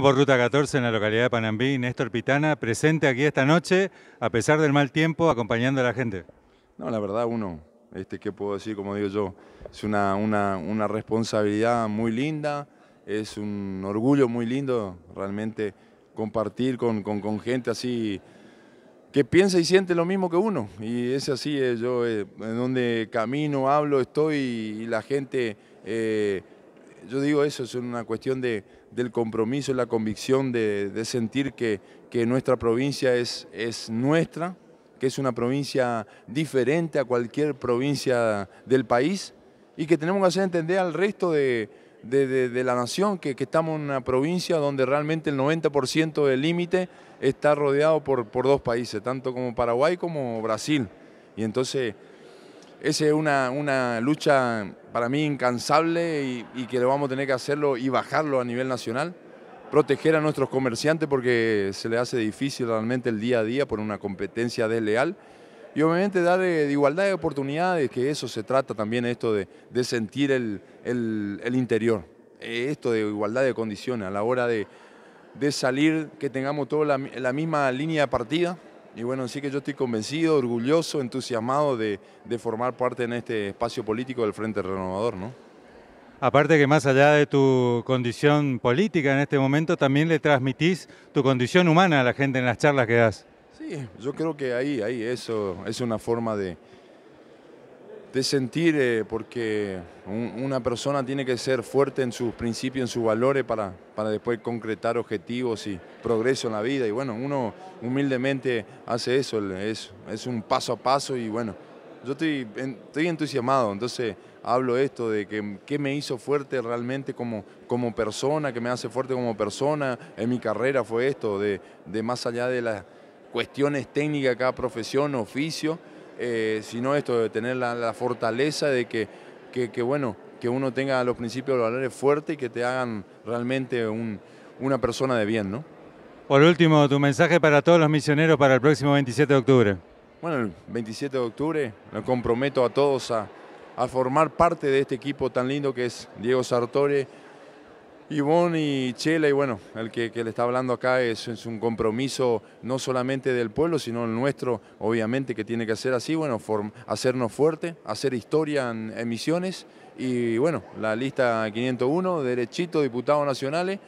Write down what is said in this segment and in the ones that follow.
Por Ruta 14 en la localidad de Panambí, Néstor Pitana, presente aquí esta noche, a pesar del mal tiempo, acompañando a la gente. No, la verdad, uno, este, ¿qué puedo decir? Como digo yo, es una, una, responsabilidad muy linda, es un orgullo muy lindo realmente compartir con, con, gente así que piensa y siente lo mismo que uno. Y es así, eh, yo eh, en donde camino, hablo, estoy y la gente... Eh, yo digo eso, es una cuestión de, del compromiso, la convicción de, sentir que, nuestra provincia es, es nuestra, que es una provincia diferente a cualquier provincia del país y que tenemos que hacer entender al resto de, la nación, que, estamos en una provincia donde realmente el 90% del límite está rodeado por, por, dos países, tanto como Paraguay como Brasil. Y entonces es una, lucha para mí incansable y, que lo vamos a tener que hacerlo y bajarlo a nivel nacional. Proteger a nuestros comerciantes porque se le hace difícil realmente el día a día por una competencia desleal. Y obviamente dar eh, igualdad de oportunidades, que eso se trata también esto de, sentir el, interior. Eh, esto de igualdad de condiciones a la hora de, salir, que tengamos toda la, la misma línea de partida, y bueno, sí que yo estoy convencido, orgulloso, entusiasmado de, formar parte en este espacio político del Frente Renovador, ¿no? Aparte que más allá de tu condición política en este momento, también le transmitís tu condición humana a la gente en las charlas que das. Sí, yo creo que ahí, ahí eso es una forma de, de sentir, eh, porque una persona tiene que ser fuerte en sus principios, en sus valores, para, después concretar objetivos y progreso en la vida. Y bueno, uno humildemente hace eso, es, un paso a paso y bueno, yo estoy, estoy entusiasmado, entonces hablo esto de que, me hizo fuerte realmente como, persona, que me hace fuerte como persona, en mi carrera fue esto, de, de más allá de las cuestiones técnicas, cada profesión, oficio, eh, sino esto de tener la, fortaleza de que, bueno, que uno tenga los principios, los valores fuertes y que te hagan realmente una persona de bien, ¿no? Por último, tu mensaje para todos los misioneros para el próximo 27 de octubre. Bueno, el 27 de octubre lo comprometo a todos a, formar parte de este equipo tan lindo que es Diego Sartore, Ivonne y Chela, y bueno, el que, le está hablando acá es, un compromiso no solamente del pueblo, sino el nuestro, obviamente, que tiene que hacer así, bueno, hacernos fuerte, hacer historia en, emisiones y bueno, la lista 501, derechito, diputados nacionales,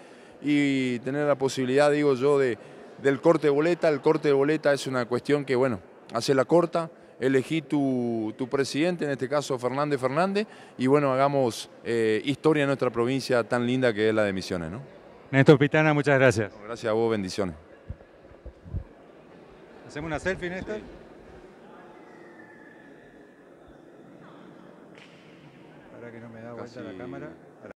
y tener la posibilidad, digo yo, de, del corte de boleta. El corte de boleta es una cuestión que, bueno, hace la corta, elegí tu, presidente, en este caso Fernández Fernández, y bueno, hagamos eh, historia en nuestra provincia tan linda que es la de Misiones. ¿no? Néstor Pitana, muchas gracias. Gracias a vos, bendiciones. ¿Hacemos una selfie, Néstor? Ahora Para que no me da vuelta la cámara.